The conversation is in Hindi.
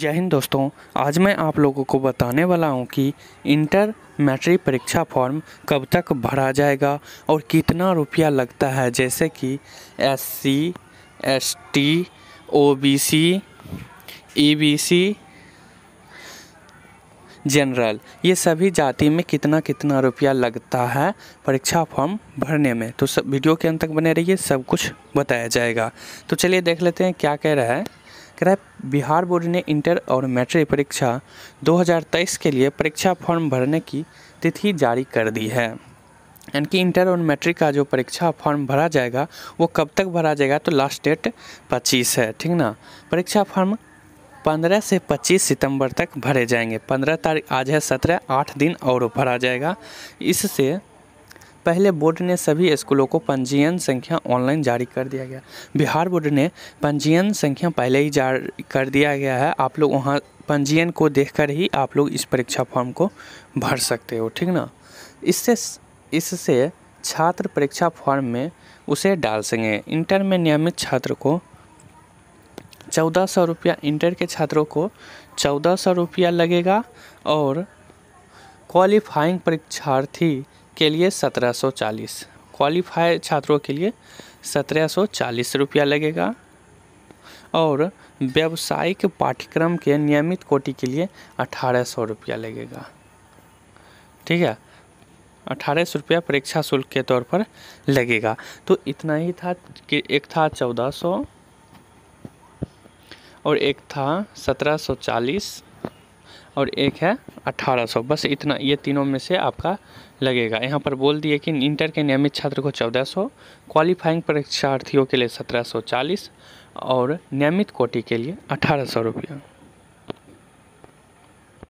जय हिंद दोस्तों आज मैं आप लोगों को बताने वाला हूं कि इंटर मैट्रिक परीक्षा फॉर्म कब तक भरा जाएगा और कितना रुपया लगता है जैसे कि S C S T O B C E B C general ये सभी जाति में कितना कितना रुपया लगता है परीक्षा फॉर्म भरने में तो सब वीडियो के अंत तक बने रहिए सब कुछ बताया जाएगा तो चलिए देख लेते हैं क्या कह रहा है क्रैप बिहार बोर्ड ने इंटर और मैट्रिक परीक्षा 2023 के लिए परीक्षा फॉर्म भरने की तिथि जारी कर दी है यानी कि इंटर और मैट्रिक का जो परीक्षा फॉर्म भरा जाएगा वो कब तक भरा जाएगा तो लास्ट डेट 25 है ठीक ना परीक्षा फॉर्म 15 से 25 सितंबर तक भरे जाएंगे 15 तारीख आज है 17 आठ दिन और भरा जाएगा इससे पहले बोर्ड ने सभी स्कूलों को पंजीयन संख्या ऑनलाइन जारी कर दिया गया बिहार बोर्ड ने पंजीयन संख्या पहले ही जारी कर दिया गया है आप लोग वहाँ पंजीयन को देखकर ही आप लोग इस परीक्षा फॉर्म को भर सकते हो ठीक ना इससे इससे छात्र परीक्षा फॉर्म में उसे डाल सकें इंटर में नियमित छात्र को चौदह सौ रुपया इंटर के छात्रों को चौदह सौ रुपया लगेगा और क्वालिफाइंग परीक्षार्थी के लिए 1740 क्वालिफाई छात्रों के लिए 1740 रुपया लगेगा और व्यावसायिक पाठ्यक्रम के नियमित कोटि के लिए अठारह सौ रुपया लगेगा ठीक है अठारह सौ रुपया परीक्षा शुल्क के तौर पर लगेगा तो इतना ही था कि एक था चौदह सौ और एक था सत्रह सौ चालीस और एक है 1800 बस इतना ये तीनों में से आपका लगेगा यहाँ पर बोल दिए कि इंटर के नियमित छात्र को 1400 क्वालिफाइंग परीक्षार्थियों के लिए 1740 और नियमित कोटि के लिए अठारह सौ रुपया